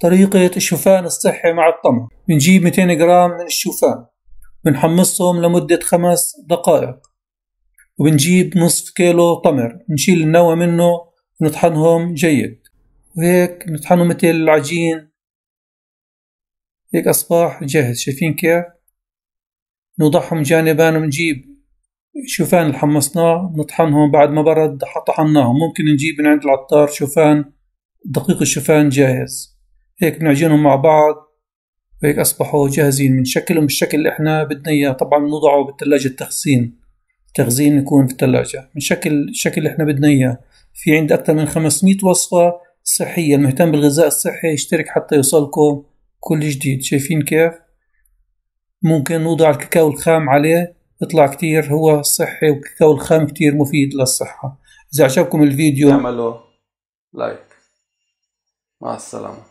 طريقة الشوفان الصحي مع الطمع بنجيب 200 جرام من الشوفان بنحمصهم لمدة خمس دقائق وبنجيب نصف كيلو تمر بنشيل النوى منه ونطحنهم جيد وهيك نطحنهم مثل العجين هيك أصبح جاهز شايفين كيف نوضعهم جانبا ونجيب شوفان اللي حمصناه نطحنهم بعد ما برد طحناهم ممكن نجيب من عند العطار شوفان دقيق الشوفان جاهز هيك بنعجنهم مع بعض وهيك أصبحوا جاهزين من شكلهم بالشكل اللي إحنا بدنا إياه طبعا بنوضعه بالثلاجة التخزين تخزين يكون في الثلاجة من شكل الشكل اللي إحنا بدنا إياه في عند أكثر من 500 وصفة صحية المهتم بالغذاء الصحي يشترك حتى يوصلكم كل جديد شايفين كيف ممكن نوضع الكاكاو الخام عليه يطلع كتير هو صحي والكاكاو الخام كتير مفيد للصحة إذا عجبكم الفيديو اعملوا لايك مع السلامة